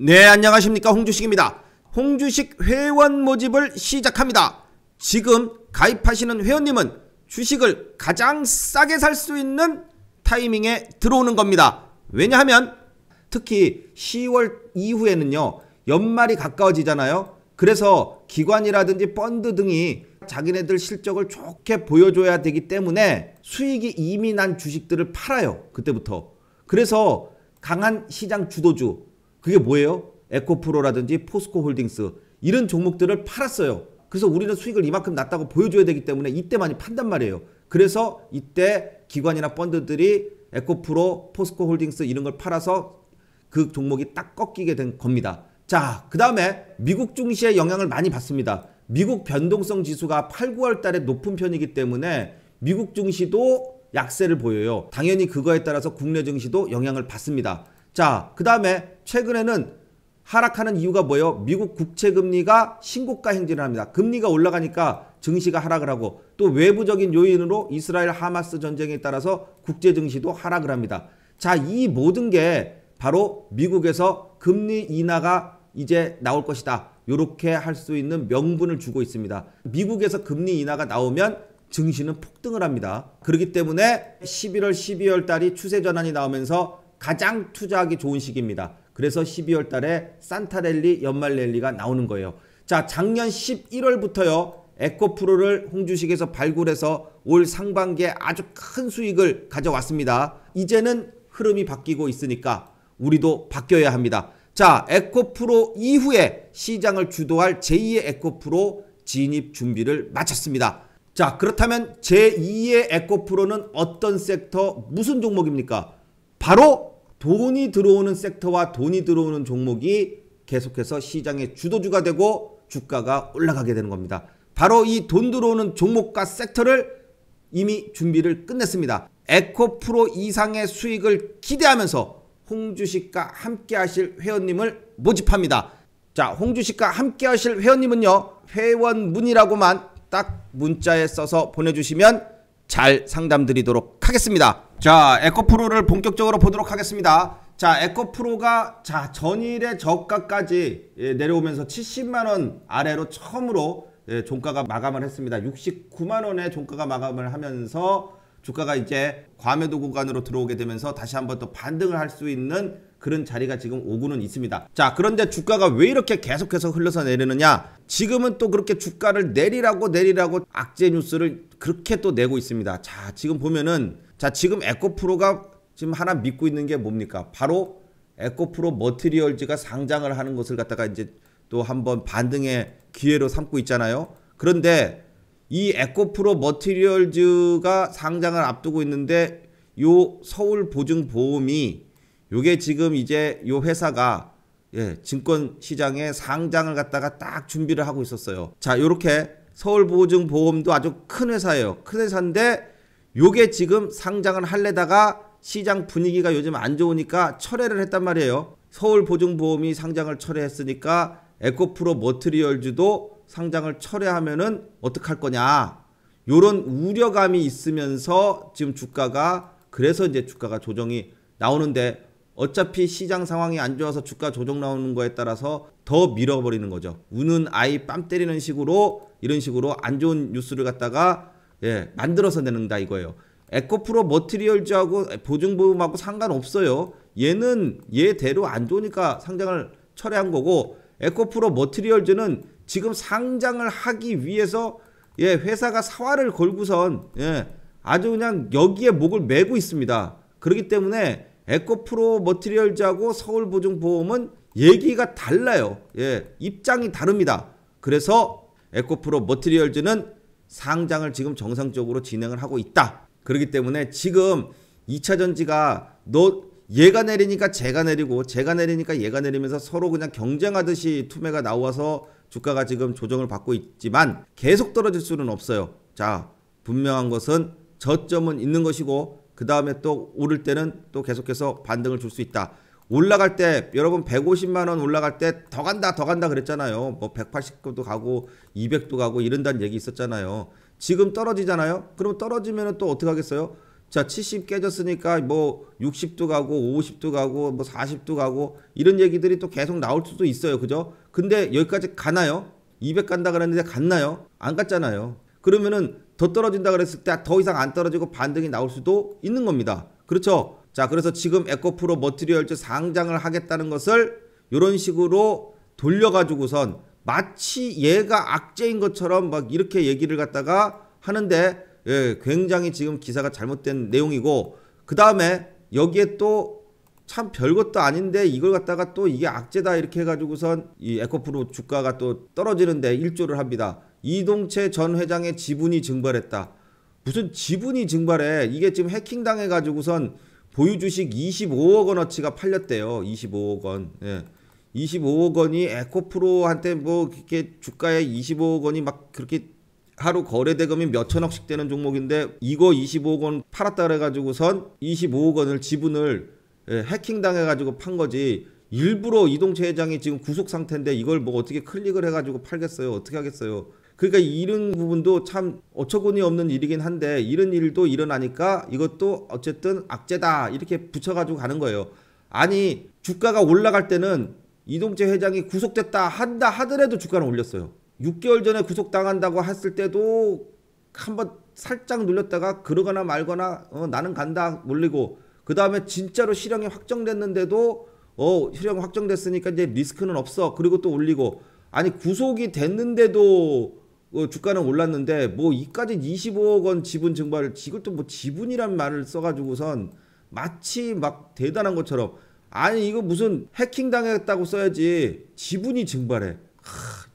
네, 안녕하십니까. 홍주식입니다. 홍주식 회원 모집을 시작합니다. 지금 가입하시는 회원님은 주식을 가장 싸게 살 수 있는 타이밍에 들어오는 겁니다. 왜냐하면 특히 10월 이후에는요, 연말이 가까워지잖아요. 그래서 기관이라든지 펀드 등이 자기네들 실적을 좋게 보여줘야 되기 때문에 수익이 이미 난 주식들을 팔아요. 그때부터. 그래서 강한 시장 주도주, 그게 뭐예요? 에코프로라든지 포스코홀딩스 이런 종목들을 팔았어요. 그래서 우리는 수익을 이만큼 났다고 보여줘야 되기 때문에 이때 많이 판단 말이에요. 그래서 이때 기관이나 펀드들이 에코프로, 포스코홀딩스 이런 걸 팔아서 그 종목이 딱 꺾이게 된 겁니다. 자, 그 다음에 미국 증시의 영향을 많이 받습니다. 미국 변동성 지수가 8, 9월 달에 높은 편이기 때문에 미국 증시도 약세를 보여요. 당연히 그거에 따라서 국내 증시도 영향을 받습니다. 자, 그 다음에 최근에는 하락하는 이유가 뭐예요? 미국 국채 금리가 신고가 행진을 합니다. 금리가 올라가니까 증시가 하락을 하고 또 외부적인 요인으로 이스라엘 하마스 전쟁에 따라서 국제 증시도 하락을 합니다. 자, 이 모든 게 바로 미국에서 금리 인하가 이제 나올 것이다. 이렇게 할 수 있는 명분을 주고 있습니다. 미국에서 금리 인하가 나오면 증시는 폭등을 합니다. 그렇기 때문에 11월, 12월 달이 추세 전환이 나오면서 가장 투자하기 좋은 시기입니다. 그래서 12월 달에 산타랠리 연말 랠리가 나오는 거예요. 자, 작년 11월부터요. 에코프로를 홍주식에서 발굴해서 올 상반기에 아주 큰 수익을 가져왔습니다. 이제는 흐름이 바뀌고 있으니까 우리도 바뀌어야 합니다. 자, 에코프로 이후에 시장을 주도할 제2의 에코프로 진입 준비를 마쳤습니다. 자, 그렇다면 제2의 에코프로는 어떤 섹터, 무슨 종목입니까? 바로 돈이 들어오는 섹터와 돈이 들어오는 종목이 계속해서 시장의 주도주가 되고 주가가 올라가게 되는 겁니다. 바로 이 돈 들어오는 종목과 섹터를 이미 준비를 끝냈습니다. 에코프로 이상의 수익을 기대하면서 홍주식과 함께 하실 회원님을 모집합니다. 자, 홍주식과 함께 하실 회원님은요. 회원문이라고만 딱 문자에 써서 보내주시면 잘 상담 드리도록 하겠습니다. 자, 에코프로를 본격적으로 보도록 하겠습니다. 자, 에코프로가 자, 전일의 저가까지 예, 내려오면서 70만원 아래로 처음으로 예, 종가가 마감을 했습니다. 6 9만원의 종가가 마감을 하면서 주가가 이제 과매도 구간으로 들어오게 되면서 다시 한번 또 반등을 할 수 있는 그런 자리가 지금 오고는 있습니다. 자, 그런데 주가가 왜 이렇게 계속해서 흘러서 내리느냐? 지금은 또 그렇게 주가를 내리라고 내리라고 악재 뉴스를 그렇게 또 내고 있습니다. 자, 지금 보면은 자, 지금 에코프로가 지금 하나 믿고 있는 게 뭡니까? 바로 에코프로 머티리얼즈가 상장을 하는 것을 갖다가 이제 또 한번 반등의 기회로 삼고 있잖아요. 그런데 이 에코프로 머티리얼즈가 상장을 앞두고 있는데 요 서울 보증 보험이 요게 지금 이제 요 회사가 예, 증권 시장에 상장을 갖다가 딱 준비를 하고 있었어요. 자, 요렇게 서울 보증 보험도 아주 큰 회사예요. 큰 회사인데 요게 지금 상장을 할래다가 시장 분위기가 요즘 안 좋으니까 철회를 했단 말이에요. 서울 보증보험이 상장을 철회했으니까 에코프로 머트리얼즈도 상장을 철회하면은 어떡할 거냐 요런 우려감이 있으면서 지금 주가가 그래서 이제 주가가 조정이 나오는데 어차피 시장 상황이 안 좋아서 주가 조정 나오는 거에 따라서 더 밀어버리는 거죠. 우는 아이 뺨 때리는 식으로 이런 식으로 안 좋은 뉴스를 갖다가 예, 만들어서 내는다 이거예요. 에코프로 머티리얼즈하고 보증보험하고 상관없어요. 얘는 얘대로 안 좋으니까 상장을 철회한 거고 에코프로 머티리얼즈는 지금 상장을 하기 위해서 예, 회사가 사활을 걸고선 예, 아주 그냥 여기에 목을 메고 있습니다. 그렇기 때문에 에코프로 머티리얼즈하고 서울보증보험은 얘기가 달라요. 예, 입장이 다릅니다. 그래서 에코프로 머티리얼즈는 상장을 지금 정상적으로 진행을 하고 있다. 그렇기 때문에 지금 2차 전지가 너 얘가 내리니까 제가 내리고 제가 내리니까 얘가 내리면서 서로 그냥 경쟁하듯이 투매가 나와서 주가가 지금 조정을 받고 있지만 계속 떨어질 수는 없어요. 자, 분명한 것은 저점은 있는 것이고 그 다음에 또 오를 때는 또 계속해서 반등을 줄 수 있다. 올라갈 때 여러분 150만 원 올라갈 때 더 간다 더 간다 그랬잖아요. 뭐 180도 가고 200도 가고 이런다는 얘기 있었잖아요. 지금 떨어지잖아요. 그럼 떨어지면 또 어떻게 하겠어요? 자, 70 깨졌으니까 뭐 60도 가고 50도 가고 뭐 40도 가고 이런 얘기들이 또 계속 나올 수도 있어요. 그죠? 근데 여기까지 가나요? 200 간다 그랬는데 갔나요? 안 갔잖아요. 그러면은 더 떨어진다 그랬을 때 더 이상 안 떨어지고 반등이 나올 수도 있는 겁니다. 그렇죠? 자, 그래서 지금 에코프로 머티리얼즈 상장을 하겠다는 것을 이런 식으로 돌려가지고선 마치 얘가 악재인 것처럼 막 이렇게 얘기를 갖다가 하는데 예, 굉장히 지금 기사가 잘못된 내용이고 그 다음에 여기에 또 참 별것도 아닌데 이걸 갖다가 또 이게 악재다 이렇게 해가지고선 이 에코프로 주가가 또 떨어지는데 일조를 합니다. 이동체전 회장의 지분이 증발했다. 무슨 지분이 증발해. 이게 지금 해킹당해가지고선 보유주식 25억 원어치가 팔렸대요. 25억 원. 예. 25억 원이 에코프로한테 뭐 이렇게 주가에 25억 원이 막 그렇게 하루 거래 대금이 몇 천억씩 되는 종목인데 이거 25억 원 팔았다 그래가지고선 25억 원을 지분을 예, 해킹 당해가지고 판 거지 일부러 이동체 회장이 지금 구속 상태인데 이걸 뭐 어떻게 클릭을 해가지고 팔겠어요 어떻게 하겠어요 그러니까 이런 부분도 참 어처구니 없는 일이긴 한데 이런 일도 일어나니까 이것도 어쨌든 악재다 이렇게 붙여가지고 가는 거예요 아니 주가가 올라갈 때는 이동재 회장이 구속됐다 한다 하더라도 주가는 올렸어요 6개월 전에 구속당한다고 했을 때도 한번 살짝 눌렸다가 그러거나 말거나 어, 나는 간다 몰리고 그 다음에 진짜로 실형이 확정됐는데도 어 실형 확정됐으니까 이제 리스크는 없어 그리고 또 올리고 아니 구속이 됐는데도 어, 주가는 올랐는데 뭐 이까지 25억 원 지분 증발을 지걸 또뭐 지분이란 말을 써가지고선 마치 막 대단한 것처럼 아니 이거 무슨 해킹 당했다고 써야지 지분이 증발해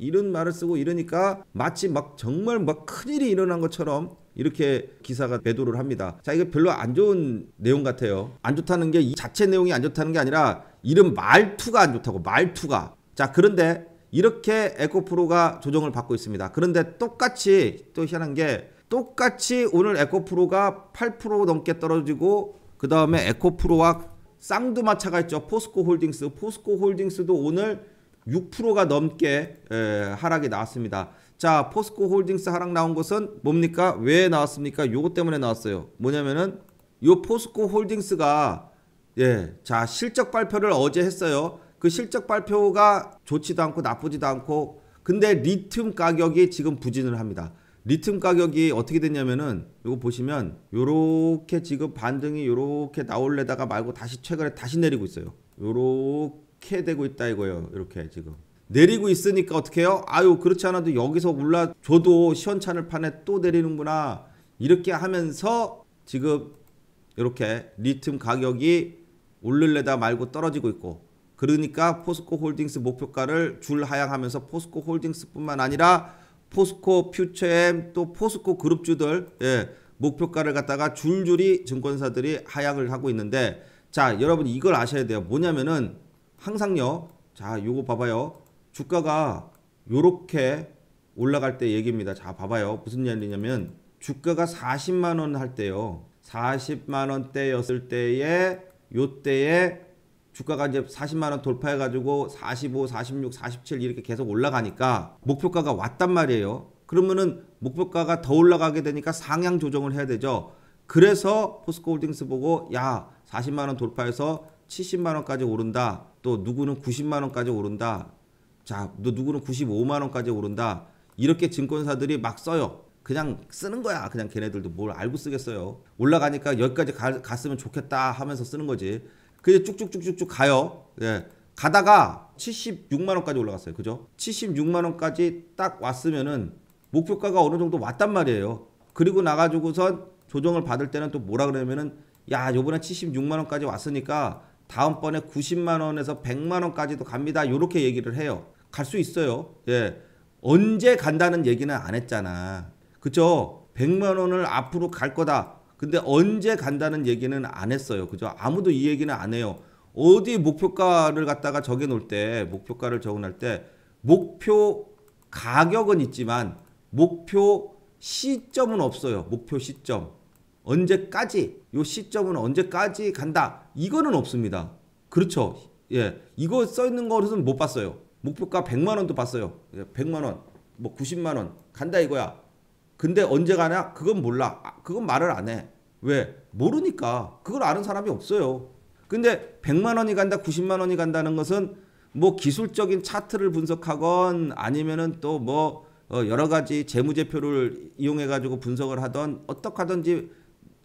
이런 말을 쓰고 이러니까 마치 막 정말 막 큰일이 일어난 것처럼 이렇게 기사가 배도를 합니다. 자, 이거 별로 안 좋은 내용 같아요. 안 좋다는 게 이 자체 내용이 안 좋다는 게 아니라 이런 말투가 안 좋다고 말투가. 자, 그런데 이렇게 에코프로가 조정을 받고 있습니다. 그런데 똑같이 또 희한한 게 똑같이 오늘 에코프로가 8% 넘게 떨어지고 그 다음에 에코프로와 쌍두마차가 있죠. 포스코 홀딩스. 포스코 홀딩스도 오늘 6%가 넘게 에, 하락이 나왔습니다. 자, 포스코 홀딩스 하락 나온 것은 뭡니까? 왜 나왔습니까? 요것 때문에 나왔어요. 뭐냐면은 요 포스코 홀딩스가 예, 자, 실적 발표를 어제 했어요. 그 실적 발표가 좋지도 않고 나쁘지도 않고 근데 리튬 가격이 지금 부진을 합니다. 리튬 가격이 어떻게 됐냐면은 요거 보시면 요렇게 지금 반등이 요렇게 나올래다가 말고 다시 최근에 다시 내리고 있어요. 요렇게 이렇게 되고 있다 이거예요. 이렇게 지금. 내리고 있으니까 어떻게 해요? 아유 그렇지 않아도 여기서 올라줘도 시원찮을 판에 또 내리는구나. 이렇게 하면서 지금 이렇게 리튬 가격이 올를래다 말고 떨어지고 있고 그러니까 포스코 홀딩스 목표가를 줄 하향하면서 포스코 홀딩스뿐만 아니라 포스코 퓨처엠 또 포스코 그룹주들 예, 목표가를 갖다가 줄줄이 증권사들이 하향을 하고 있는데 자 여러분 이걸 아셔야 돼요 뭐냐면은 항상요. 자, 요거 봐봐요. 주가가 요렇게 올라갈 때 얘기입니다. 자, 봐봐요. 무슨 얘기냐면 주가가 40만 원 할 때요. 40만 원대였을 때에 요때에 주가가 이제 40만 원 돌파해 가지고 45, 46, 47 이렇게 계속 올라가니까 목표가가 왔단 말이에요. 그러면은 목표가가 더 올라가게 되니까 상향 조정을 해야 되죠. 그래서 포스코홀딩스 보고 야 40만 원 돌파해서 70만 원까지 오른다. 또 누구는 90만 원까지 오른다. 자, 또 누구는 95만 원까지 오른다. 이렇게 증권사들이 막 써요. 그냥 쓰는 거야. 그냥 걔네들도 뭘 알고 쓰겠어요. 올라가니까 여기까지 가, 갔으면 좋겠다 하면서 쓰는 거지. 그게 쭉쭉쭉쭉쭉 가요. 예. 가다가 76만 원까지 올라갔어요. 그죠? 76만 원까지 딱 왔으면은 목표가가 어느 정도 왔단 말이에요. 그리고 나가지고선 조정을 받을 때는 또 뭐라 그러냐면은 야, 요번에 76만 원까지 왔으니까 다음번에 90만 원에서 100만 원까지도 갑니다. 이렇게 얘기를 해요. 갈 수 있어요. 예. 언제 간다는 얘기는 안 했잖아. 그죠? 100만 원을 앞으로 갈 거다. 근데 언제 간다는 얘기는 안 했어요. 그죠? 아무도 이 얘기는 안 해요. 어디 목표가를 갖다가 적어 놓을 때, 목표가를 적어 놓을 때, 목표 가격은 있지만, 목표 시점은 없어요. 목표 시점. 언제까지 요 시점은 언제까지 간다 이거는 없습니다. 그렇죠. 예, 이거 써 있는 거로는못 봤어요. 목표가 100만 원도 봤어요. 100만 예, 원, 뭐 90만 원 간다 이거야. 근데 언제 가냐? 그건 몰라. 아, 그건 말을 안 해. 왜? 모르니까. 그걸 아는 사람이 없어요. 근데 100만 원이 간다, 90만 원이 간다는 것은 뭐 기술적인 차트를 분석하건 아니면은 또뭐 어, 여러 가지 재무제표를 이용해 가지고 분석을 하던 어떻게 하든지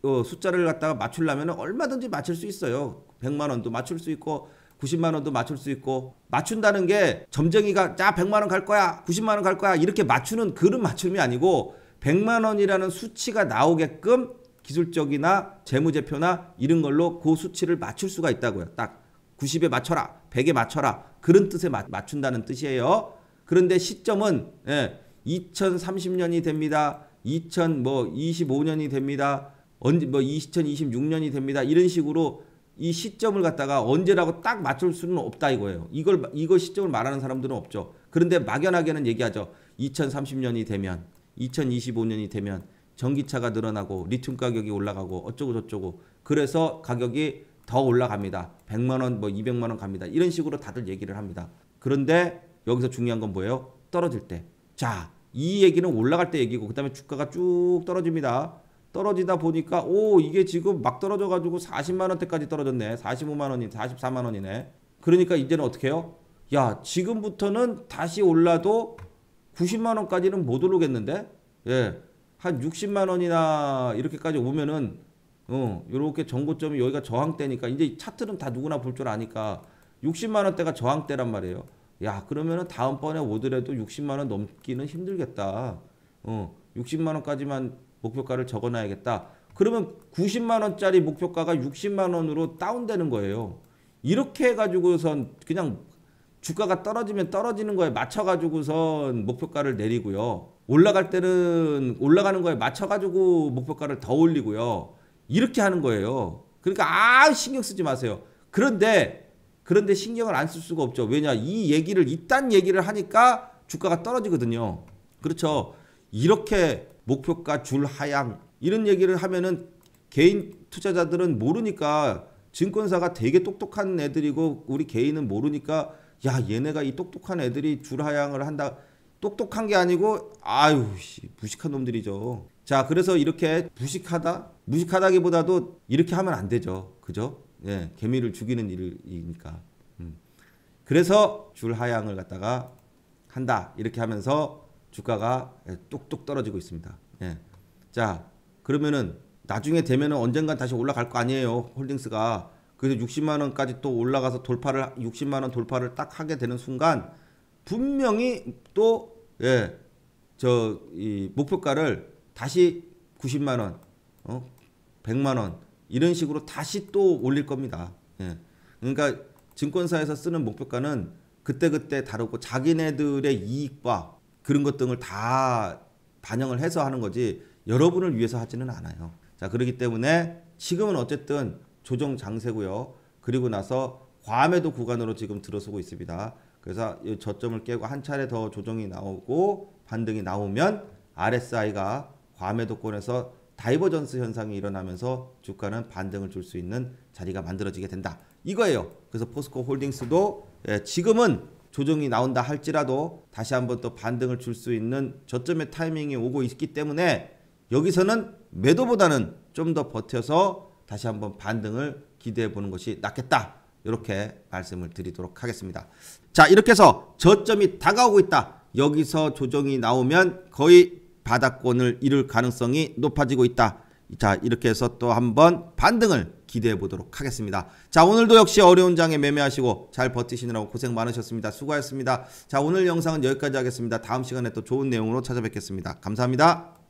어, 숫자를 갖다가 맞추려면 얼마든지 맞출 수 있어요. 100만 원도 맞출 수 있고 90만 원도 맞출 수 있고 맞춘다는 게 점쟁이가 자 100만 원 갈 거야 90만 원 갈 거야 이렇게 맞추는 그런 맞춤이 아니고 100만 원이라는 수치가 나오게끔 기술적이나 재무제표나 이런 걸로 그 수치를 맞출 수가 있다고요. 딱 90에 맞춰라 100에 맞춰라 그런 뜻에 맞춘다는 뜻이에요. 그런데 시점은 예, 2030년이 됩니다. 2025년이 뭐 됩니다. 언제 뭐 2026년이 됩니다. 이런 식으로 이 시점을 갖다가 언제라고 딱 맞출 수는 없다 이거예요. 이걸 이거 시점을 말하는 사람들은 없죠. 그런데 막연하게는 얘기하죠. 2030년이 되면 2025년이 되면 전기차가 늘어나고 리튬 가격이 올라가고 어쩌고 저쩌고 그래서 가격이 더 올라갑니다. 100만 원 뭐 200만 원 갑니다. 이런 식으로 다들 얘기를 합니다. 그런데 여기서 중요한 건 뭐예요? 떨어질 때. 자, 이 얘기는 올라갈 때 얘기고 그다음에 주가가 쭉 떨어집니다. 떨어지다 보니까 오 이게 지금 막 떨어져 가지고 40만 원대까지 떨어졌네. 45만 원이 44만 원이네. 그러니까 이제는 어떻게 해요? 야, 지금부터는 다시 올라도 90만 원까지는 못 오르겠는데. 예. 한 60만 원이나 이렇게까지 오면은 어, 요렇게 정고점이 여기가 저항대니까 이제 차트는 다 누구나 볼 줄 아니까 60만 원대가 저항대란 말이에요. 야, 그러면은 다음번에 오더라도 60만 원 넘기는 힘들겠다. 어, 60만 원까지만 목표가를 적어놔야겠다. 그러면 90만 원짜리 목표가가 60만 원으로 다운되는 거예요. 이렇게 해가지고선 그냥 주가가 떨어지면 떨어지는 거에 맞춰가지고선 목표가를 내리고요. 올라갈 때는 올라가는 거에 맞춰가지고 목표가를 더 올리고요. 이렇게 하는 거예요. 그러니까 아 신경 쓰지 마세요. 그런데 그런데 신경을 안 쓸 수가 없죠. 왜냐 이 얘기를 이딴 얘기를 하니까 주가가 떨어지거든요. 그렇죠. 이렇게 목표가 줄 하향 이런 얘기를 하면은 개인 투자자들은 모르니까 증권사가 되게 똑똑한 애들이고 우리 개인은 모르니까 야 얘네가 이 똑똑한 애들이 줄 하향을 한다 똑똑한 게 아니고 아유 씨, 무식한 놈들이죠 자 그래서 이렇게 무식하다 무식하다기보다도 이렇게 하면 안 되죠 그죠 예 개미를 죽이는 일이니까 음. 그래서 줄 하향을 갖다가 한다 이렇게 하면서 주가가 뚝뚝 예, 떨어지고 있습니다. 예. 자, 그러면은 나중에 되면은 언젠간 다시 올라갈 거 아니에요. 홀딩스가. 그래서 60만 원까지 또 올라가서 돌파를 60만 원 돌파를 딱 하게 되는 순간 분명히 또 예. 저이 목표가를 다시 90만 원, 어? 100만 원 이런 식으로 다시 또 올릴 겁니다. 예. 그러니까 증권사에서 쓰는 목표가는 그때그때 다르고 자기네들의 이익과 그런 것 등을 다 반영을 해서 하는 거지 여러분을 위해서 하지는 않아요. 자, 그렇기 때문에 지금은 어쨌든 조정 장세고요. 그리고 나서 과매도 구간으로 지금 들어서고 있습니다. 그래서 이 저점을 깨고 한 차례 더 조정이 나오고 반등이 나오면 RSI가 과매도권에서 다이버전스 현상이 일어나면서 주가는 반등을 줄 수 있는 자리가 만들어지게 된다. 이거예요. 그래서 포스코 홀딩스도 예, 지금은 조정이 나온다 할지라도 다시 한번 또 반등을 줄 수 있는 저점의 타이밍이 오고 있기 때문에 여기서는 매도보다는 좀 더 버텨서 다시 한번 반등을 기대해 보는 것이 낫겠다. 이렇게 말씀을 드리도록 하겠습니다. 자, 이렇게 해서 저점이 다가오고 있다. 여기서 조정이 나오면 거의 바닥권을 이룰 가능성이 높아지고 있다. 자, 이렇게 해서 또 한번 반등을 기대해 보도록 하겠습니다. 자, 오늘도 역시 어려운 장에 매매하시고 잘 버티시느라고 고생 많으셨습니다. 수고하셨습니다. 자, 오늘 영상은 여기까지 하겠습니다. 다음 시간에 또 좋은 내용으로 찾아뵙겠습니다. 감사합니다.